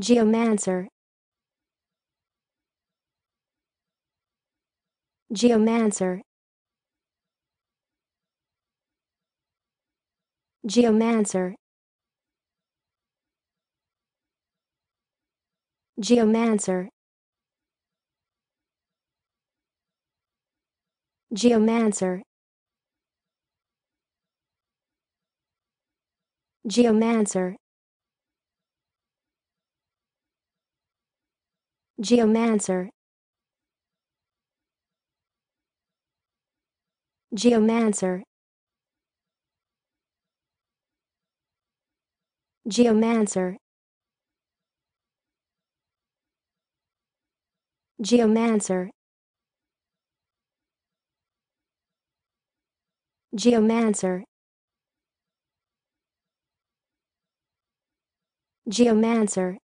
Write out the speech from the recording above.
geomancer geomancer geomancer geomancer geomancer geomancer Geomancer Geomancer Geomancer Geomancer Geomancer Geomancer